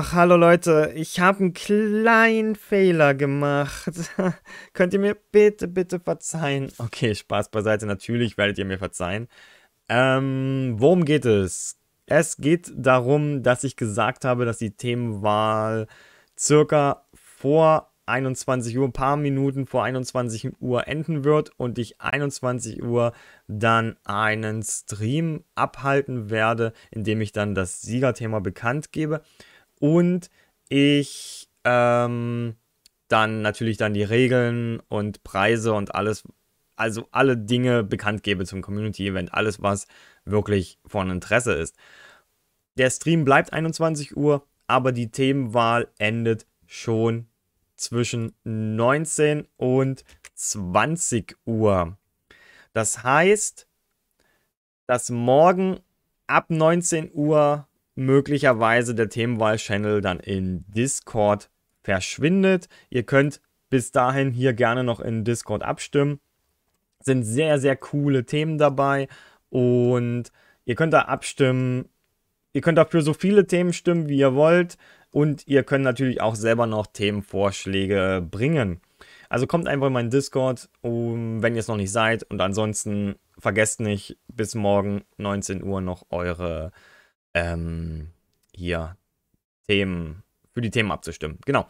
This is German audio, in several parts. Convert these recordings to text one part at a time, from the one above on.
Ach, hallo Leute, ich habe einen kleinen Fehler gemacht. Könnt ihr mir bitte, bitte verzeihen? Okay, Spaß beiseite, natürlich werdet ihr mir verzeihen. Ähm, worum geht es? Es geht darum, dass ich gesagt habe, dass die Themenwahl circa vor 21 Uhr, ein paar Minuten vor 21 Uhr enden wird und ich 21 Uhr dann einen Stream abhalten werde, in dem ich dann das Siegerthema bekannt gebe. Und ich ähm, dann natürlich dann die Regeln und Preise und alles, also alle Dinge bekannt gebe zum Community-Event, alles, was wirklich von Interesse ist. Der Stream bleibt 21 Uhr, aber die Themenwahl endet schon zwischen 19 und 20 Uhr. Das heißt, dass morgen ab 19 Uhr möglicherweise der Themenwahl-Channel dann in Discord verschwindet. Ihr könnt bis dahin hier gerne noch in Discord abstimmen. Sind sehr, sehr coole Themen dabei und ihr könnt da abstimmen. Ihr könnt für so viele Themen stimmen, wie ihr wollt. Und ihr könnt natürlich auch selber noch Themenvorschläge bringen. Also kommt einfach in meinen Discord, um, wenn ihr es noch nicht seid. Und ansonsten vergesst nicht, bis morgen 19 Uhr noch eure ähm, hier Themen, für die Themen abzustimmen. Genau.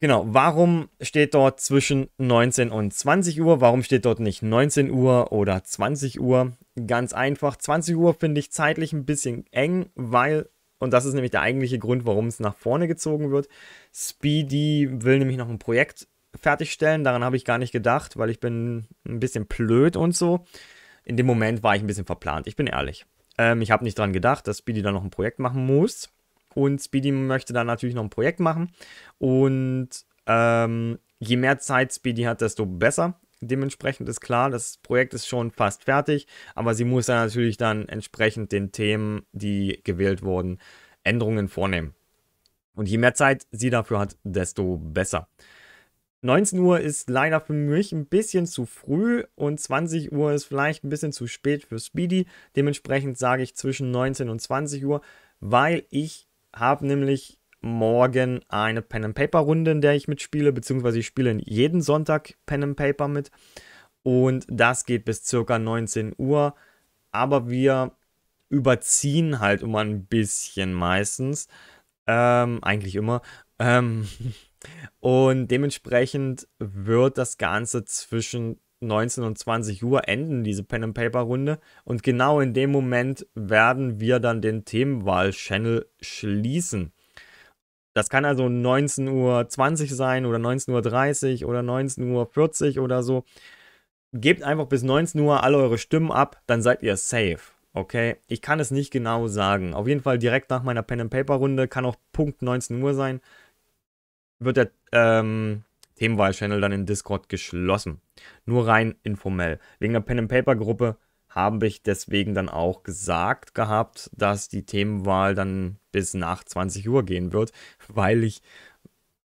Genau, warum steht dort zwischen 19 und 20 Uhr? Warum steht dort nicht 19 Uhr oder 20 Uhr? Ganz einfach, 20 Uhr finde ich zeitlich ein bisschen eng, weil, und das ist nämlich der eigentliche Grund, warum es nach vorne gezogen wird, Speedy will nämlich noch ein Projekt fertigstellen, daran habe ich gar nicht gedacht, weil ich bin ein bisschen blöd und so. In dem Moment war ich ein bisschen verplant, ich bin ehrlich. Ähm, ich habe nicht daran gedacht, dass Speedy dann noch ein Projekt machen muss. Und Speedy möchte dann natürlich noch ein Projekt machen. Und ähm, je mehr Zeit Speedy hat, desto besser. Dementsprechend ist klar, das Projekt ist schon fast fertig, aber sie muss dann natürlich dann entsprechend den Themen, die gewählt wurden, Änderungen vornehmen. Und je mehr Zeit sie dafür hat, desto besser. 19 Uhr ist leider für mich ein bisschen zu früh und 20 Uhr ist vielleicht ein bisschen zu spät für Speedy. Dementsprechend sage ich zwischen 19 und 20 Uhr, weil ich habe nämlich morgen eine Pen and Paper Runde, in der ich mitspiele, beziehungsweise ich spiele jeden Sonntag Pen and Paper mit und das geht bis circa 19 Uhr, aber wir überziehen halt immer ein bisschen meistens. Ähm, eigentlich immer. Ähm, und dementsprechend wird das Ganze zwischen 19 und 20 Uhr enden, diese Pen and Paper Runde. Und genau in dem Moment werden wir dann den Themenwahl-Channel schließen. Das kann also 19.20 Uhr sein oder 19.30 Uhr oder 19.40 Uhr oder so. Gebt einfach bis 19 Uhr alle eure Stimmen ab, dann seid ihr safe. Okay, ich kann es nicht genau sagen. Auf jeden Fall direkt nach meiner Pen and Paper Runde kann auch Punkt 19 Uhr sein wird der ähm, Themenwahl-Channel dann in Discord geschlossen. Nur rein informell. Wegen der Pen-and-Paper-Gruppe habe ich deswegen dann auch gesagt gehabt, dass die Themenwahl dann bis nach 20 Uhr gehen wird, weil ich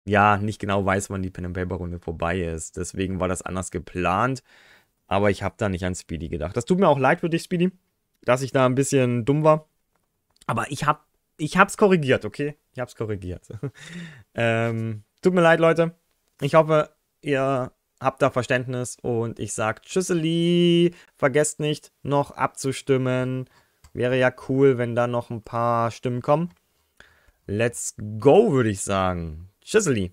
ja nicht genau weiß, wann die Pen-and-Paper-Runde vorbei ist. Deswegen war das anders geplant, aber ich habe da nicht an Speedy gedacht. Das tut mir auch leid für dich, Speedy, dass ich da ein bisschen dumm war. Aber ich habe ich hab's korrigiert, okay? Ich hab's korrigiert. ähm, Tut mir leid, Leute. Ich hoffe, ihr habt da Verständnis und ich sag Tschüsseli. Vergesst nicht, noch abzustimmen. Wäre ja cool, wenn da noch ein paar Stimmen kommen. Let's go, würde ich sagen. Tschüsseli.